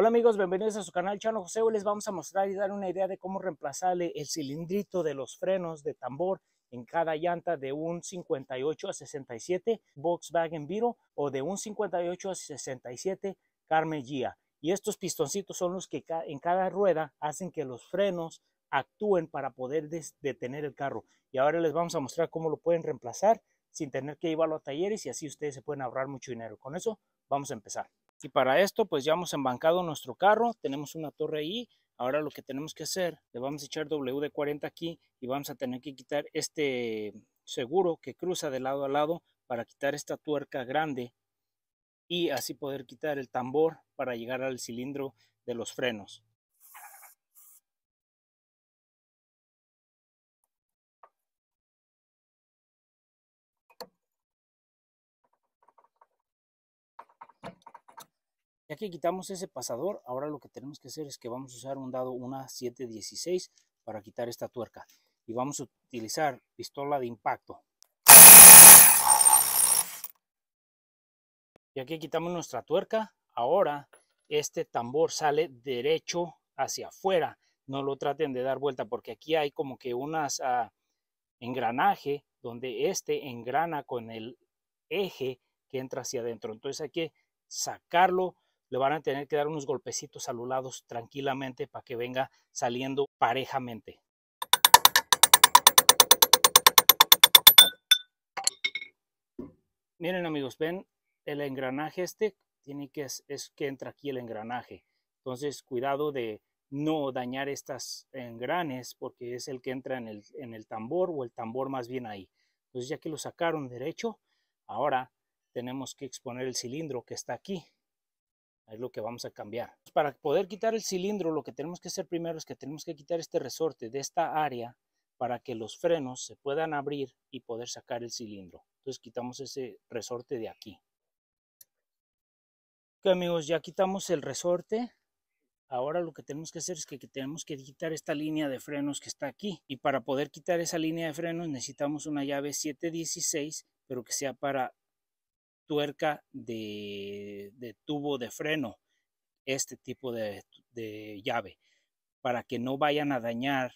Hola amigos, bienvenidos a su canal Chano José. Hoy les vamos a mostrar y dar una idea de cómo reemplazarle el cilindrito de los frenos de tambor en cada llanta de un 58 a 67 Volkswagen Viro o de un 58 a 67 Carmen Gia. Y estos pistoncitos son los que en cada rueda hacen que los frenos actúen para poder detener el carro. Y ahora les vamos a mostrar cómo lo pueden reemplazar sin tener que llevarlo a talleres y así ustedes se pueden ahorrar mucho dinero. Con eso vamos a empezar. Y para esto, pues ya hemos embancado nuestro carro, tenemos una torre ahí. Ahora lo que tenemos que hacer, le vamos a echar WD-40 aquí y vamos a tener que quitar este seguro que cruza de lado a lado para quitar esta tuerca grande y así poder quitar el tambor para llegar al cilindro de los frenos. Ya que quitamos ese pasador, ahora lo que tenemos que hacer es que vamos a usar un dado una 716 para quitar esta tuerca. Y vamos a utilizar pistola de impacto. Ya que quitamos nuestra tuerca, ahora este tambor sale derecho hacia afuera. No lo traten de dar vuelta porque aquí hay como que unas ah, engranaje donde este engrana con el eje que entra hacia adentro. Entonces hay que sacarlo le van a tener que dar unos golpecitos a los lados tranquilamente para que venga saliendo parejamente. Miren amigos, ven el engranaje este, tiene que, es que entra aquí el engranaje. Entonces, cuidado de no dañar estas engranes porque es el que entra en el, en el tambor o el tambor más bien ahí. Entonces, ya que lo sacaron derecho, ahora tenemos que exponer el cilindro que está aquí es lo que vamos a cambiar. Para poder quitar el cilindro, lo que tenemos que hacer primero es que tenemos que quitar este resorte de esta área para que los frenos se puedan abrir y poder sacar el cilindro. Entonces quitamos ese resorte de aquí. Ok amigos, ya quitamos el resorte. Ahora lo que tenemos que hacer es que tenemos que quitar esta línea de frenos que está aquí. Y para poder quitar esa línea de frenos necesitamos una llave 716, pero que sea para tuerca de, tubo de freno, este tipo de, de llave, para que no vayan a dañar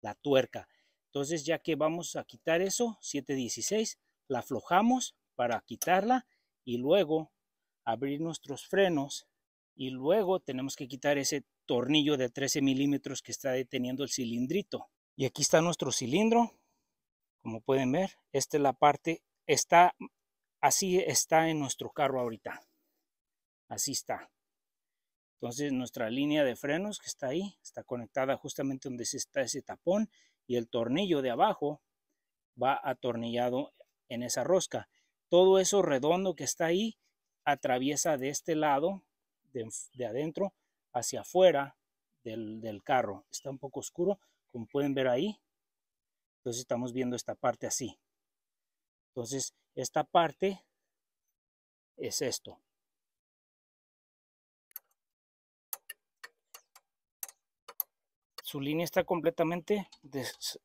la tuerca. Entonces, ya que vamos a quitar eso, 716, la aflojamos para quitarla y luego abrir nuestros frenos y luego tenemos que quitar ese tornillo de 13 milímetros que está deteniendo el cilindrito. Y aquí está nuestro cilindro, como pueden ver, esta es la parte está, así está en nuestro carro ahorita. Así está. Entonces nuestra línea de frenos que está ahí, está conectada justamente donde está ese tapón y el tornillo de abajo va atornillado en esa rosca. Todo eso redondo que está ahí atraviesa de este lado, de, adentro, hacia afuera del, del carro. Está un poco oscuro, como pueden ver ahí. Entonces estamos viendo esta parte así. Entonces, esta parte es esto. Su línea está completamente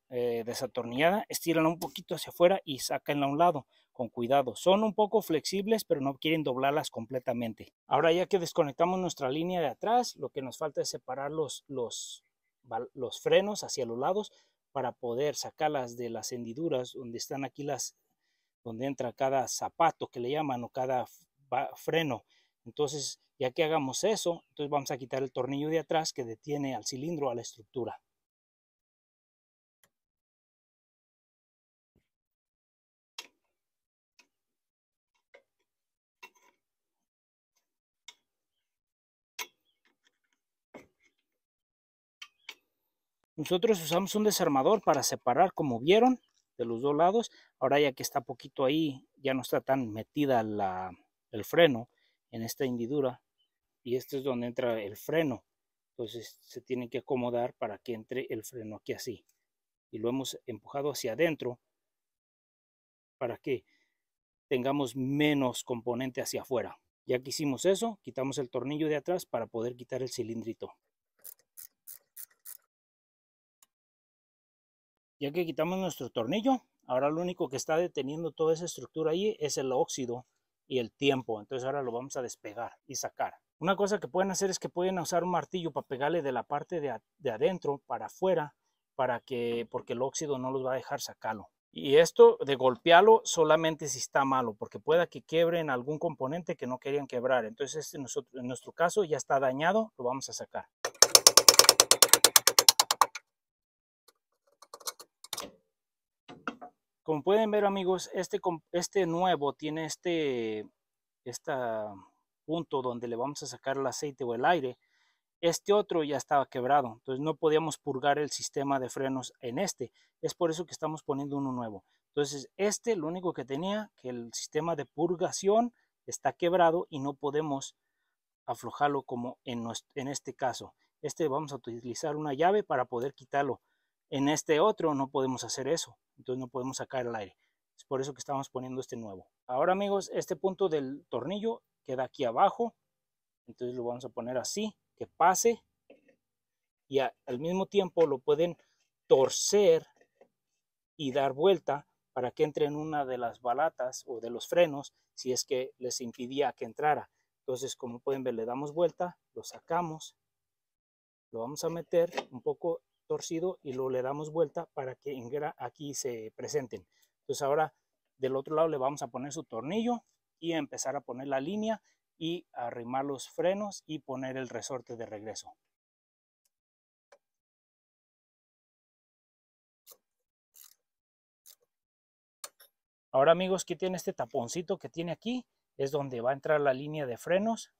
eh, desatornillada. Estírala un poquito hacia afuera y sáquenla a un lado con cuidado. Son un poco flexibles, pero no quieren doblarlas completamente. Ahora ya que desconectamos nuestra línea de atrás, lo que nos falta es separar los, los, los frenos hacia los lados para poder sacarlas de las hendiduras donde están aquí las donde entra cada zapato que le llaman o cada freno. Entonces, ya que hagamos eso, entonces vamos a quitar el tornillo de atrás que detiene al cilindro, a la estructura. Nosotros usamos un desarmador para separar, como vieron, de los dos lados. Ahora ya que está poquito ahí, ya no está tan metida la, el freno en esta hendidura y este es donde entra el freno. Entonces se tiene que acomodar para que entre el freno aquí así. Y lo hemos empujado hacia adentro para que tengamos menos componente hacia afuera. Ya que hicimos eso, quitamos el tornillo de atrás para poder quitar el cilindrito. Ya que quitamos nuestro tornillo, ahora lo único que está deteniendo toda esa estructura ahí es el óxido y el tiempo. Entonces ahora lo vamos a despegar y sacar. Una cosa que pueden hacer es que pueden usar un martillo para pegarle de la parte de, adentro para afuera, para que, porque el óxido no los va a dejar sacarlo. Y esto de golpearlo solamente si está malo, porque pueda que en algún componente que no querían quebrar. Entonces, en nuestro caso ya está dañado, lo vamos a sacar. Como pueden ver amigos, este, este nuevo tiene este esta punto donde le vamos a sacar el aceite o el aire. Este otro ya estaba quebrado, entonces no podíamos purgar el sistema de frenos en este. Es por eso que estamos poniendo uno nuevo. Entonces este lo único que tenía, que el sistema de purgación está quebrado y no podemos aflojarlo como en, en este caso. Este vamos a utilizar una llave para poder quitarlo. En este otro no podemos hacer eso, entonces no podemos sacar el aire. Es por eso que estamos poniendo este nuevo. Ahora amigos, este punto del tornillo queda aquí abajo, entonces lo vamos a poner así, que pase. Y al mismo tiempo lo pueden torcer y dar vuelta para que entre en una de las balatas o de los frenos si es que les impidía que entrara. Entonces, como pueden ver, le damos vuelta, lo sacamos, lo vamos a meter un poco torcido y luego le damos vuelta para que aquí se presenten. Entonces ahora del otro lado le vamos a poner su tornillo y empezar a poner la línea y arrimar los frenos y poner el resorte de regreso. Ahora amigos, que tiene este taponcito que tiene aquí? Es donde va a entrar la línea de frenos,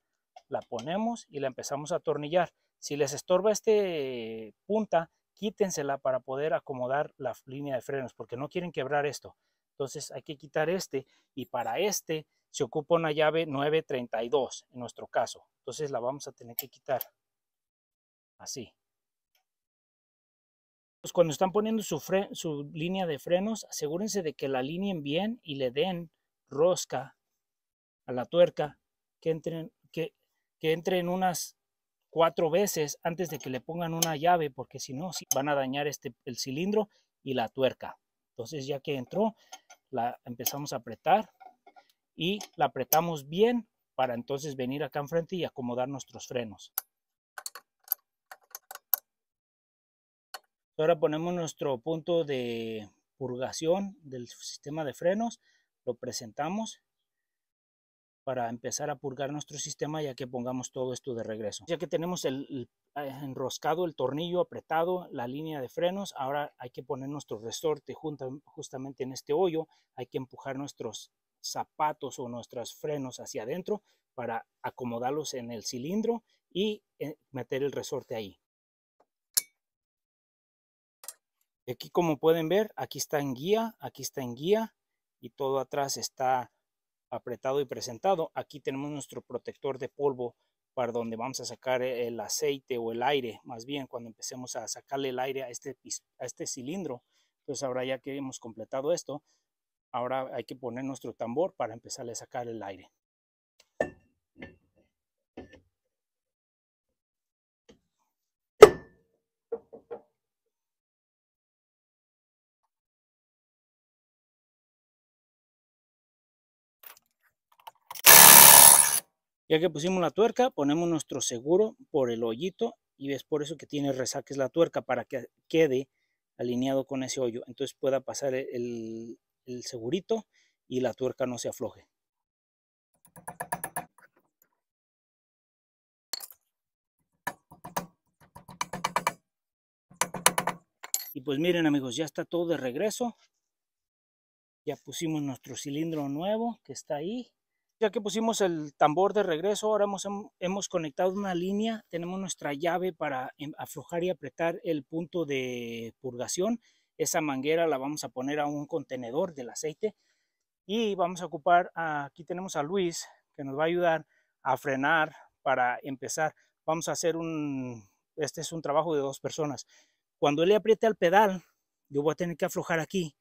la ponemos y la empezamos a atornillar. Si les estorba este eh, punta, quítensela para poder acomodar la línea de frenos porque no quieren quebrar esto. Entonces hay que quitar este y para este se ocupa una llave 932 en nuestro caso. Entonces la vamos a tener que quitar así. Pues, cuando están poniendo su, su línea de frenos, asegúrense de que la alineen bien y le den rosca a la tuerca que entren, que, que entren unas cuatro veces antes de que le pongan una llave, porque si no, van a dañar este, el cilindro y la tuerca. Entonces ya que entró, la empezamos a apretar y la apretamos bien para entonces venir acá enfrente y acomodar nuestros frenos. Ahora ponemos nuestro punto de purgación del sistema de frenos, lo presentamos para empezar a purgar nuestro sistema ya que pongamos todo esto de regreso. Ya que tenemos el, ah, enroscado, el tornillo apretado, la línea de frenos, ahora hay que poner nuestro resorte justamente en este hoyo, hay que empujar nuestros zapatos o nuestros frenos hacia adentro para acomodarlos en el cilindro y eh, meter el resorte ahí. Aquí como pueden ver, aquí está en guía, aquí está en guía y todo atrás está apretado y presentado. Aquí tenemos nuestro protector de polvo para donde vamos a sacar el aceite o el aire, más bien cuando empecemos a sacarle el aire a este, a este cilindro. Entonces ahora ya que hemos completado esto, ahora hay que poner nuestro tambor para empezarle a sacar el aire. Ya que pusimos la tuerca, ponemos nuestro seguro por el hoyito y es por eso que tiene resaques la tuerca para que quede alineado con ese hoyo. Entonces pueda pasar e-, el, el segurito y la tuerca no se afloje. Y pues miren amigos, ya está todo de regreso. Ya pusimos nuestro cilindro nuevo que está ahí. Ya que pusimos el tambor de regreso, ahora hemos, conectado una línea, tenemos nuestra llave para em, aflojar y apretar el punto de purgación. Esa manguera la vamos a poner a un contenedor del aceite y vamos a ocupar, ah, aquí tenemos a Luis que nos va a ayudar a frenar para empezar. Vamos a hacer un, este es un trabajo de dos personas. Cuando él le apriete al pedal, yo voy a tener que aflojar aquí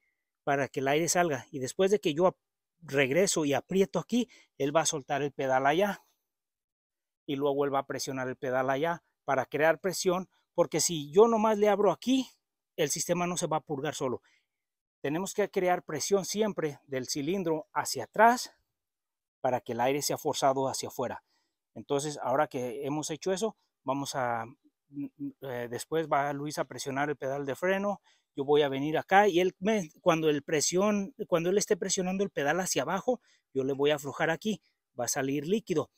para que el aire salga y después de que yo regreso y aprieto aquí, él va a soltar el pedal allá. Y luego él va a presionar el pedal allá para crear presión, porque si yo nomás le abro aquí, el sistema no se va a purgar solo. Tenemos que crear presión siempre del cilindro hacia atrás para que el aire sea forzado hacia afuera. Entonces, ahora que hemos hecho eso, vamos a... Mm, mm, eh, después va Luis a presionar el pedal de freno yo voy a venir acá y él me, cuando, el presión, cuando él esté presionando el pedal hacia abajo, yo le voy a aflojar aquí, va a salir líquido.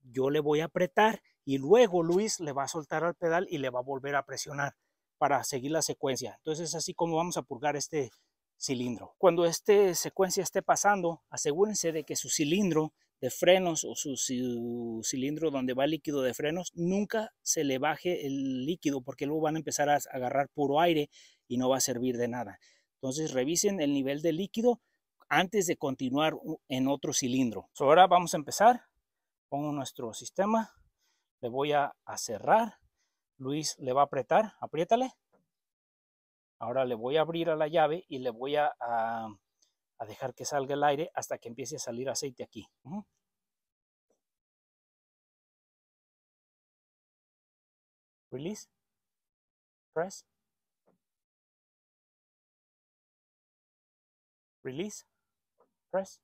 Yo le voy a apretar y luego Luis le va a soltar al pedal y le va a volver a presionar para seguir la secuencia. Entonces es así como vamos a purgar este cilindro. Cuando esta secuencia esté pasando, asegúrense de que su cilindro de frenos o su, cilindro donde va líquido de frenos, nunca se le baje el líquido porque luego van a empezar a agarrar puro aire y no va a servir de nada. Entonces revisen el nivel de líquido antes de continuar en otro cilindro. Ahora vamos a empezar. Pongo nuestro sistema. Le voy a, cerrar. Luis le va a apretar. Apriétale. Ahora le voy a abrir a la llave y le voy a, a, dejar que salga el aire hasta que empiece a salir aceite aquí. Release. Press. Release. Press.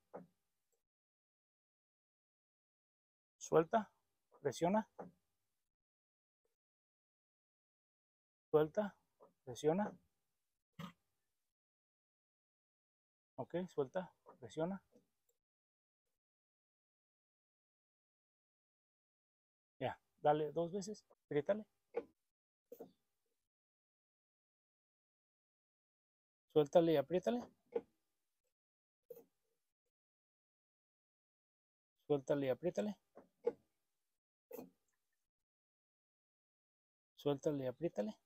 Suelta. Presiona. Suelta. Presiona. Ok, suelta. Presiona. Ya, dale dos veces. apriétale, Suéltale y apriétale. Suéltale y apriétale. Suéltale y apriétale.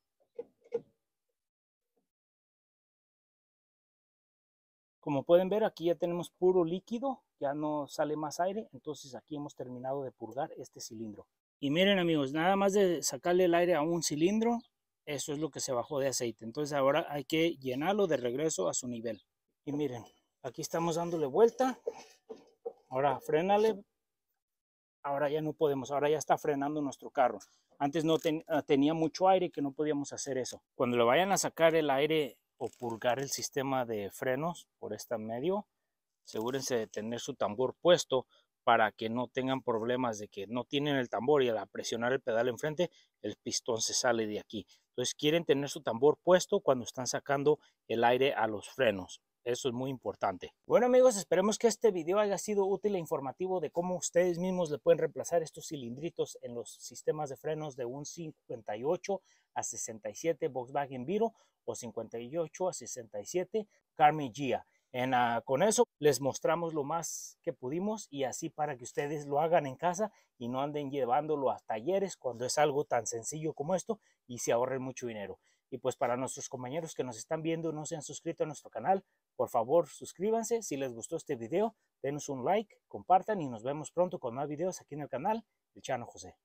Como pueden ver, aquí ya tenemos puro líquido, ya no sale más aire, entonces aquí hemos terminado de purgar este cilindro. Y miren amigos, nada más de sacarle el aire a un cilindro, eso es lo que se bajó de aceite. Entonces ahora hay que llenarlo de regreso a su nivel. Y miren, aquí estamos dándole vuelta Ahora, frénale. Ahora ya no podemos, ahora ya está frenando nuestro carro. Antes no ah, tenía mucho aire que no podíamos hacer eso. Cuando le vayan a sacar el aire o pulgar el sistema de frenos por este medio, asegúrense de tener su tambor puesto para que no tengan problemas de que no tienen el tambor y al presionar el pedal enfrente el pistón se sale de aquí. Entonces quieren tener su tambor puesto cuando están sacando el aire a los frenos. Eso es muy importante. Bueno amigos, esperemos que este video haya sido útil e informativo de cómo ustedes mismos le pueden reemplazar estos cilindritos en los sistemas de frenos de un 58 a 67 Volkswagen Viro o 58 a 67 Carmen Gia. Ah, con eso les mostramos lo más que pudimos y así para que ustedes lo hagan en casa y no anden llevándolo a talleres cuando es algo tan sencillo como esto y se ahorren mucho dinero. Y pues para nuestros compañeros que nos están viendo no se han suscrito a nuestro canal, por favor, suscríbanse si les gustó este video, denos un like, compartan y nos vemos pronto con más videos aquí en el canal de Chano José.